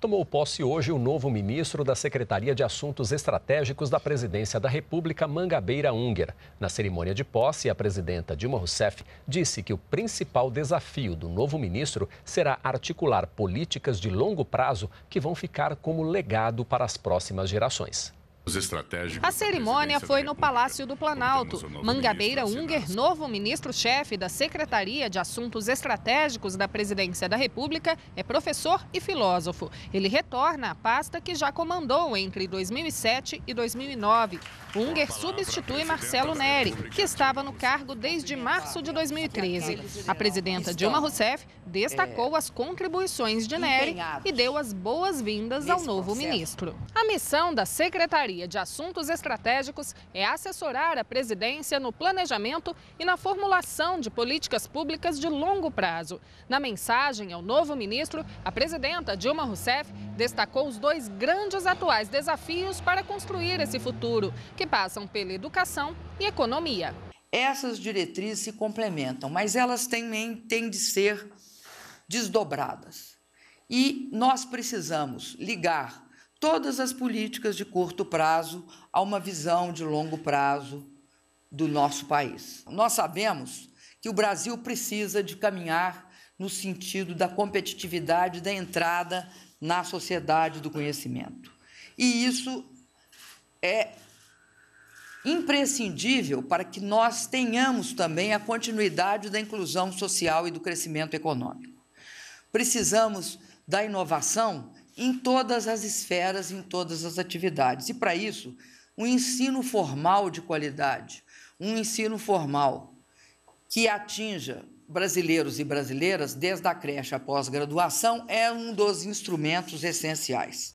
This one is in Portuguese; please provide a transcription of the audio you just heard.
Tomou posse hoje o novo ministro da Secretaria de Assuntos Estratégicos da Presidência da República, Mangabeira Unger. Na cerimônia de posse, a presidenta Dilma Rousseff disse que o principal desafio do novo ministro será articular políticas de longo prazo que vão ficar como legado para as próximas gerações. A cerimônia foi no Palácio do Planalto. Mangabeira Unger, novo ministro-chefe da Secretaria de Assuntos Estratégicos da Presidência da República, é professor e filósofo. Ele retorna à pasta que já comandou entre 2007 e 2009. Unger substitui Marcelo Neri, que estava no cargo desde março de 2013. A presidenta Dilma Rousseff destacou é, as contribuições de Neri e deu as boas-vindas ao novo ministro. A missão da Secretaria área de assuntos estratégicos é assessorar a presidência no planejamento e na formulação de políticas públicas de longo prazo. Na mensagem ao novo ministro, a presidenta Dilma Rousseff destacou os dois grandes atuais desafios para construir esse futuro, que passam pela educação e economia. Essas diretrizes se complementam, mas elas também têm de ser desdobradas. E nós precisamos ligar todas as políticas de curto prazo a uma visão de longo prazo do nosso país. Nós sabemos que o Brasil precisa de caminhar no sentido da competitividade, da entrada na sociedade do conhecimento. E isso é imprescindível para que nós tenhamos também a continuidade da inclusão social e do crescimento econômico. Precisamos da inovação em todas as esferas, em todas as atividades. E para isso, um ensino formal de qualidade, um ensino formal que atinja brasileiros e brasileiras desde a creche à pós-graduação é um dos instrumentos essenciais.